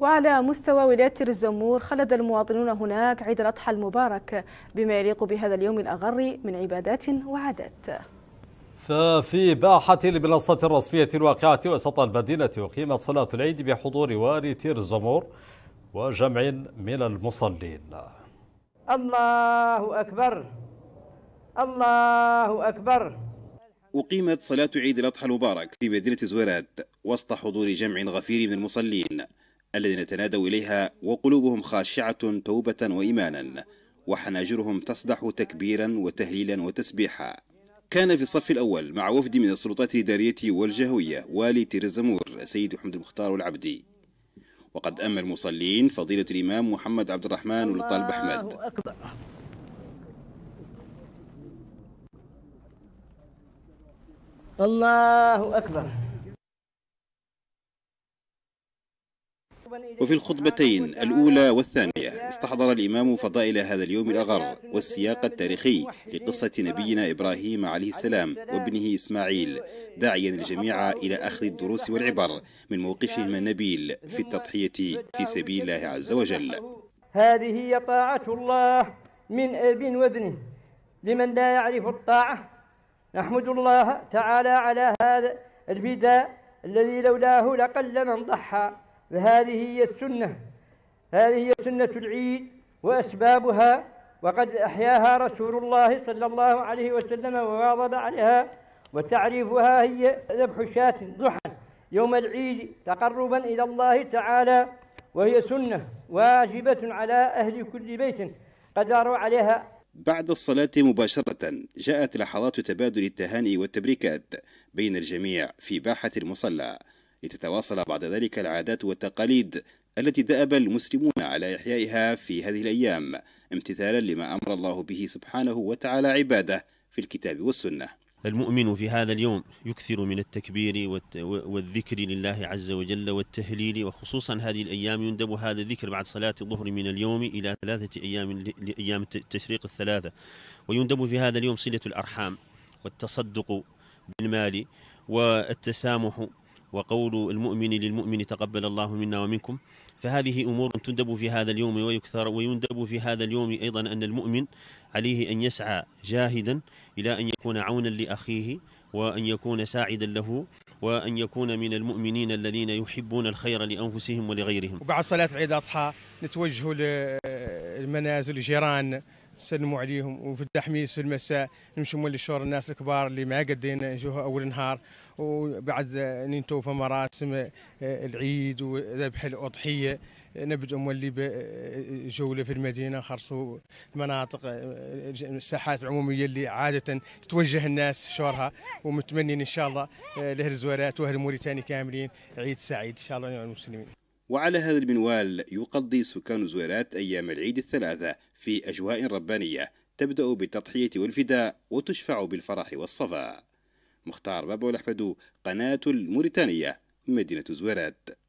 وعلى مستوى ولاية الزمور خلد المواطنون هناك عيد الأضحى المبارك بما يليق بهذا اليوم الأغر من عبادات وعادات ففي باحة المنصة الرسمية الواقعة وسط المدينة أقيمت صلاة العيد بحضور والي تير الزمور وجمع من المصلين الله أكبر الله أكبر أقيمت صلاة عيد الأضحى المبارك في مدينة زويرات وسط حضور جمع غفير من المصلين الذين تنادوا إليها وقلوبهم خاشعة توبة وإيمانا وحناجرهم تصدح تكبيرا وتهليلا وتسبيحا كان في الصف الأول مع وفد من السلطات الإدارية والجهوية والي تيريزا سيد محمد المختار العبدي وقد أمر المصلين فضيلة الإمام محمد عبد الرحمن والطالب أحمد الله أكبر وفي الخطبتين الأولى والثانية استحضر الإمام فضائل هذا اليوم الأغر والسياق التاريخي لقصة نبينا إبراهيم عليه السلام وابنه إسماعيل داعيا الجميع إلى أخذ الدروس والعبر من موقفهما النبيل في التضحية في سبيل الله عز وجل هذه هي طاعة الله من أب وابن لمن لا يعرف الطاعة نحمد الله تعالى على هذا الفداء الذي لولاه لقل من ضحى فهذه هي السنة هذه هي سنة العيد وأسبابها وقد أحياها رسول الله صلى الله عليه وسلم وواظب عليها وتعريفها هي ذبح شاة ضحى يوم العيد تقربا إلى الله تعالى وهي سنة واجبة على أهل كل بيت قدروا عليها بعد الصلاة مباشرة جاءت لحظات تبادل التهاني والتبريكات بين الجميع في باحة المصلى لتتواصل بعد ذلك العادات والتقاليد التي دأب المسلمون على إحيائها في هذه الأيام امتثالا لما أمر الله به سبحانه وتعالى عباده في الكتاب والسنة المؤمن في هذا اليوم يكثر من التكبير والذكر لله عز وجل والتهليل وخصوصا هذه الأيام يندب هذا الذكر بعد صلاة الظهر من اليوم إلى ثلاثة أيام لأيام التشريق الثلاثة ويندب في هذا اليوم صلة الأرحام والتصدق بالمال والتسامح وقول المؤمن للمؤمن تقبل الله منا ومنكم فهذه أمور تندب في هذا اليوم ويكثر ويندب في هذا اليوم أيضا أن المؤمن عليه أن يسعى جاهدا إلى أن يكون عونا لأخيه وأن يكون ساعدا له وأن يكون من المؤمنين الذين يحبون الخير لأنفسهم ولغيرهم وبعد صلاة عيد الأضحى نتوجه للمنازل جيران نسلموا عليهم وفي التحميس في المساء نمشوا مولي شهور الناس الكبار اللي ما قدينا نجوها اول نهار وبعد في مراسم آه، العيد وذبح الاضحيه نبداوا مولي بجوله في المدينه خرصوا المناطق الساحات آه، العموميه اللي عاده تتوجه الناس شورها ومتمنين ان شاء الله آه، الزوارات واهل موريتانيا كاملين عيد سعيد ان شاء الله للمسلمين وعلى هذا المنوال يقضي سكان زويرات أيام العيد الثلاثة في أجواء ربانية تبدأ بالتضحية والفداء وتشفع بالفرح والصفاء مختار بابو الأحمد قناة الموريتانية مدينة زويرات